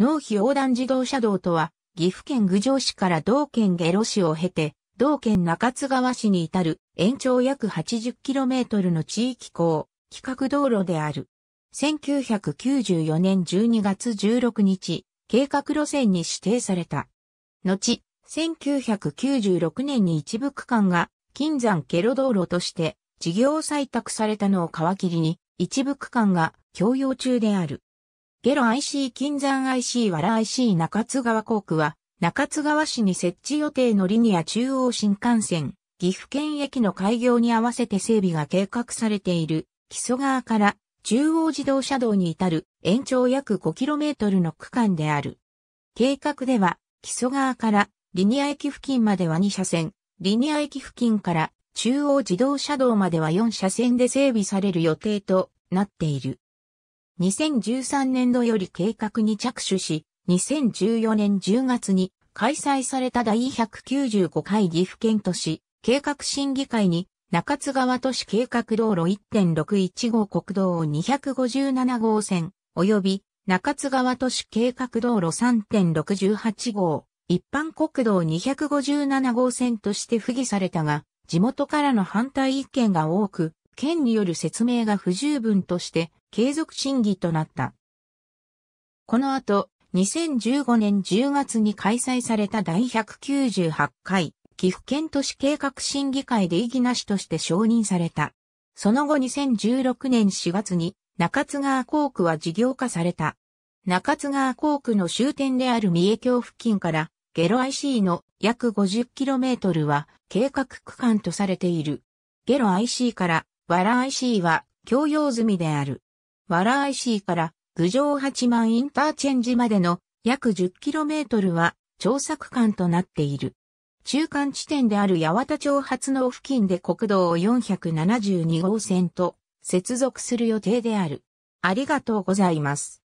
農費横断自動車道とは、岐阜県郡上市から同県下呂市を経て、同県中津川市に至る延長約 80km の地域港、規格道路である。1994年12月16日、計画路線に指定された。後、1996年に一部区間が金山下路道路として事業採択されたのを皮切りに、一部区間が共用中である。ゲロ IC 金山 IC わら IC 中津川航空は、中津川市に設置予定のリニア中央新幹線、岐阜県駅の開業に合わせて整備が計画されている、木曽川から中央自動車道に至る延長約 5km の区間である。計画では、木曽川からリニア駅付近までは2車線、リニア駅付近から中央自動車道までは4車線で整備される予定となっている。2013年度より計画に着手し、2014年10月に開催された第195回岐阜県都市計画審議会に中津川都市計画道路1.615国道257号線及び中津川都市計画道路3.618号一般国道257号線として付議されたが、地元からの反対意見が多く、県による説明が不十分として継続審議となった。この後、2015年10月に開催された第198回岐阜県都市計画審議会で異議なしとして承認された。その後2016年4月に中津川工区は事業化された。中津川工区の終点である三重京付近からゲロ IC の約 50km は計画区間とされている。ゲロ IC からわら IC は共用済みである。ワラアイシーから郡上八幡インターチェンジまでの約 10km は調査区間となっている。中間地点である八幡町発の付近で国道472号線と接続する予定である。ありがとうございます。